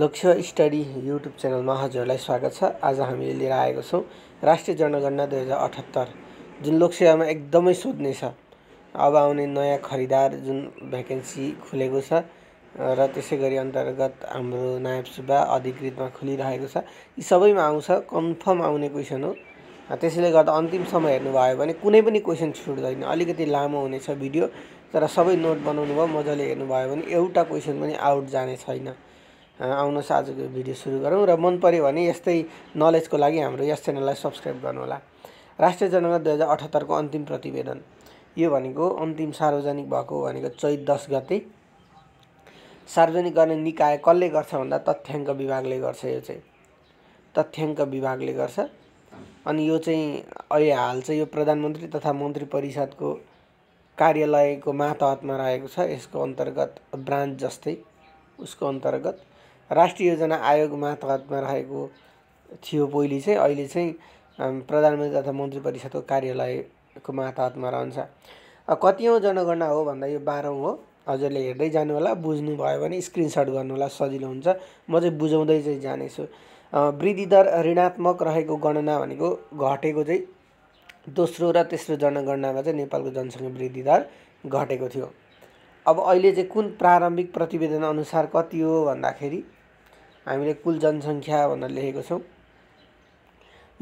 लक्ष्य study YouTube च्यानलमा हजुरहरूलाई स्वागत छ आज हामीले लिएर आएको छौँ राष्ट्रिय जनगणना दुई हजार अठहत्तर जुन लोकसेवामा एकदमै सोध्ने छ अब आउने नयाँ खरिदार जुन भ्याकेन्सी खुलेको छ र त्यसै गरी अन्तर्गत हाम्रो नायब सुब्बा अधिकृतमा खुलिरहेको छ यी सबैमा आउँछ कन्फर्म आउने क्वेसन हो त्यसैले गर्दा अन्तिम समय हेर्नुभयो भने कुनै पनि क्वेसन छुट्दैन अलिकति लामो हुनेछ भिडियो तर सबै नोट बनाउनु भयो मजाले हेर्नुभयो भने एउटा क्वेसन पनि आउट जाने छैन आउनुहोस् आजको भिडियो सुरु गरौँ र मन पऱ्यो भने यस्तै नलेजको लागि हाम्रो यस च्यानललाई सब्सक्राइब गर्नुहोला राष्ट्रिय जनगणना दुई हजार अठहत्तरको अन्तिम प्रतिवेदन यो भनेको अन्तिम सार्वजनिक भएको भनेको चैत दस गते सार्वजनिक गर्ने निकाय कसले गर्छ भन्दा तथ्याङ्क विभागले गर्छ यो चाहिँ तथ्याङ्क विभागले गर्छ अनि यो चाहिँ अहिले हाल चाहिँ यो प्रधानमन्त्री तथा मन्त्री परिषदको कार्यालयको मातहतमा रहेको छ यसको अन्तर्गत ब्रान्च जस्तै उसको अन्तर्गत राष्ट्रिय योजना आयोग मार्फतमा रहेको थियो पहिले चाहिँ अहिले चाहिँ प्रधानमन्त्री तथा मन्त्री परिषदको कार्यालयको मातहतमा रहन्छ कतिौँ जनगणना हो भन्दा यो बाह्रौँ हो हजुरले हेर्दै जानु होला बुझ्नुभयो भने स्क्रिनसट होला सजिलो हुन्छ म चाहिँ बुझाउँदै चाहिँ जानेछु वृद्धि दर ऋणात्मक रहेको गणना भनेको घटेको चाहिँ दोस्रो र तेस्रो जनगणनामा चाहिँ नेपालको जनसङ्ख्या वृद्धि दर घटेको थियो अब अहिले चाहिँ कुन प्रारम्भिक प्रतिवेदन अनुसार कति हो भन्दाखेरि हामीले कुल जनसङ्ख्या भनेर लेखेको छौँ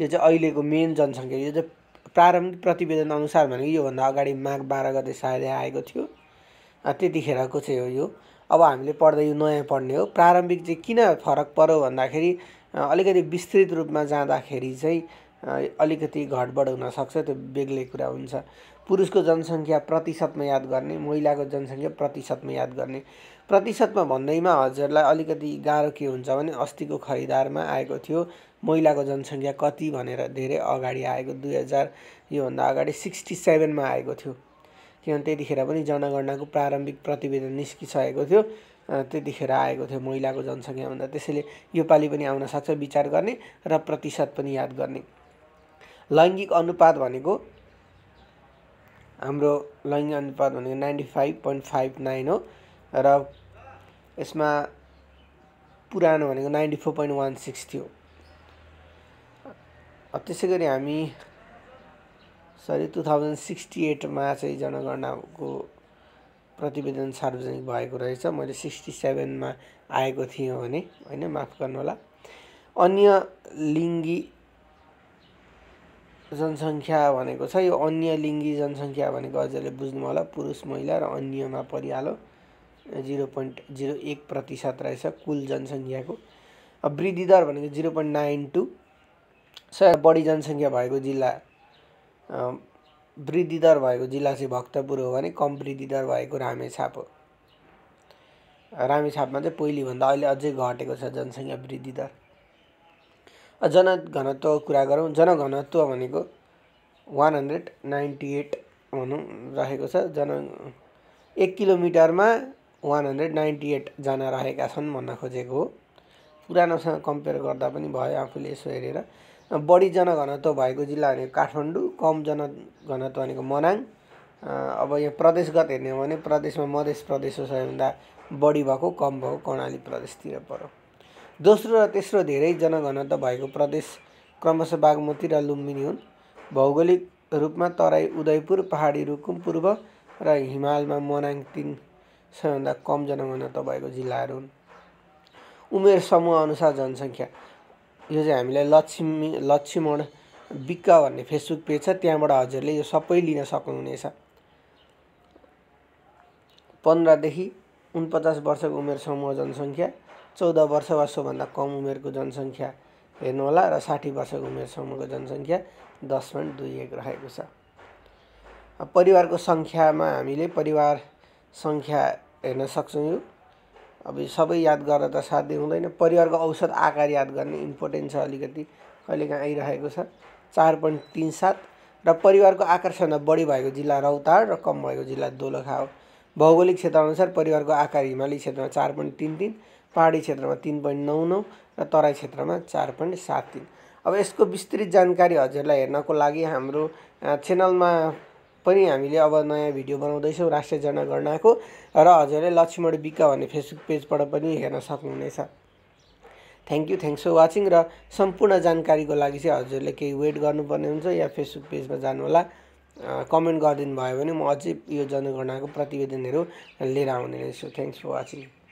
यो चाहिँ अहिलेको मेन जनसङ्ख्या यो चाहिँ प्रारम्भिक प्रतिवेदन अनुसार भनेको योभन्दा अगाडि माघ बाह्र गते सायदै आएको थियो त्यतिखेरको चाहिँ हो यो अब हामीले पढ्दा यो नयाँ पढ्ने हो प्रारम्भिक चाहिँ किन फरक पऱ्यो भन्दाखेरि अलिकति विस्तृत रूपमा जाँदाखेरि चाहिँ अलिकति घटबड हुनसक्छ त्यो बेग्लै कुरा हुन्छ पुरुषको जनसङ्ख्या प्रतिशतमा याद गर्ने महिलाको जनसङ्ख्या प्रतिशतमा याद गर्ने प्रतिशतमा भन्दैमा हजुरलाई अलिकति गाह्रो के हुन्छ भने अस्तिको खरिदारमा आएको थियो महिलाको जनसङ्ख्या कति भनेर धेरै अगाडि आएको दुई हजार योभन्दा अगाडि सिक्सटी सेभेनमा आएको थियो किनभने त्यतिखेर पनि जनगणनाको प्रारम्भिक प्रतिवेदन निस्किसकेको थियो त्यतिखेर आएको थियो महिलाको जनसङ्ख्या भन्दा त्यसैले योपालि पनि आउन सक्छ विचार गर्ने र प्रतिशत पनि याद गर्ने लैङ्गिक अनुपात भनेको हाम्रो लैङ्गिक अनुपात भनेको ninety five point five nine हो र यसमा पुरानो भनेको ninety four point one six थियो त्यसै गरी हामी सरी टु थाउजन्ड सिक्सटी एटमा चाहिँ जनगणनाको प्रतिवेदन सार्वजनिक भएको रहेछ मैले सिक्सटी सेभेनमा आएको थिएँ भने होइन माफ गर्नुहोला अन्य लिङ्गी जनसङ्ख्या भनेको छ यो अन्य लिङ्गी जनसङ्ख्या भनेको हजुरले बुझ्नु होला पुरुष महिला र अन्यमा परिहालो जिरो पोइन्ट जिरो एक प्रतिशत रहेछ कुल जनसङ्ख्याको वृद्धि दर भनेको जिरो पोइन्ट नाइन टू सय बढी जनसङ्ख्या भएको जिल्ला वृद्धि दर भएको जिल्ला चाहिँ भक्तपुर हो भने कम वृद्धि दर भएको रामेछाप हो रामेछापमा चाहिँ पहिलेभन्दा अहिले अझै घटेको छ जनसङ्ख्या वृद्धि दर जनघनत्वको कुरा गरौँ जनघनत्व भनेको वान हन्ड्रेड नाइन्टी एट भनौँ राखेको छ जन एक किलोमिटरमा वान हन्ड्रेड नाइन्टी एटजना रहेका छन् भन्न खोजेको हो पुरानोसँग कम्पेयर गर्दा पनि भयो आफूले यसो हेरेर बढी जनघनत्व भएको जिल्ला भनेको काठमाडौँ कम जनघनत्व भनेको मनाङ अब यहाँ प्रदेशगत हेर्ने हो भने प्रदेशमा मधेस प्रदेश हो सबैभन्दा बढी भएको कम भएको कर्णाली प्रदेशतिर पऱ्यो दोस्रो र तेस्रो धेरै जनघनत्व भएको प्रदेश क्रमशः बागमती र लुम्बिनी हुन् भौगोलिक रूपमा तराई उदयपुर पहाडी रुकुम पूर्व र हिमालमा मनाङ तिन सबैभन्दा कम जनघनत्व भएको जिल्लाहरू हुन् उमेर समूह अनुसार जनसङ्ख्या यो चाहिँ हामीलाई लक्ष्मी लक्ष्मण बिक्क भन्ने फेसबुक पेज छ त्यहाँबाट हजुरले यो सबै लिन सक्नुहुनेछ पन्ध्रदेखि उनपचास वर्षको उमेर समूह जनसङ्ख्या चौध वर्ष वा सोभन्दा कम उमेरको जनसङ्ख्या हेर्नुहोला र साठी वर्षको उमेरसम्मको जनसङ्ख्या दस पोइन्ट दुई एक रहेको छ परिवारको सङ्ख्यामा हामीले परिवार सङ्ख्या हेर्न सक्छौँ यो अब सबै याद गर्न त साध्य हुँदैन परिवारको औसत आकार याद गर्ने इम्पोर्टेन्ट छ अलिकति कहिलेकाहीँ आइरहेको छ चार पोइन्ट तिन सात र परिवारको आकर्षणमा बढी भएको जिल्ला रौताड र कम भएको जिल्ला दोलखा हो भौगोलिक क्षेत्रअनुसार परिवारको आकार हिमाली क्षेत्रमा चार पोइन्ट तिन तिन पहाडी क्षेत्रमा तिन पोइन्ट नौ नौ र तराई क्षेत्रमा चार पोइन्ट सात तिन अब यसको विस्तृत जानकारी हजुरलाई हेर्नको लागि हाम्रो च्यानलमा पनि हामीले अब नयाँ भिडियो बनाउँदैछौँ राष्ट्रिय जनगणनाको र हजुरले लक्ष्मण बिका भन्ने फेसबुक पेजबाट पनि हेर्न सक्नुहुनेछ thank you thanks for watching र सम्पूर्ण जानकारीको लागि चाहिँ हजुरले केही वेट गर्नुपर्ने हुन्छ या फेसबुक पेजमा जानुहोला कमेन्ट गरिदिनु भयो भने म अझै यो जनगणनाको प्रतिवेदनहरू लिएर आउने रहेछु थ्याङ्क्स फर वाचिङ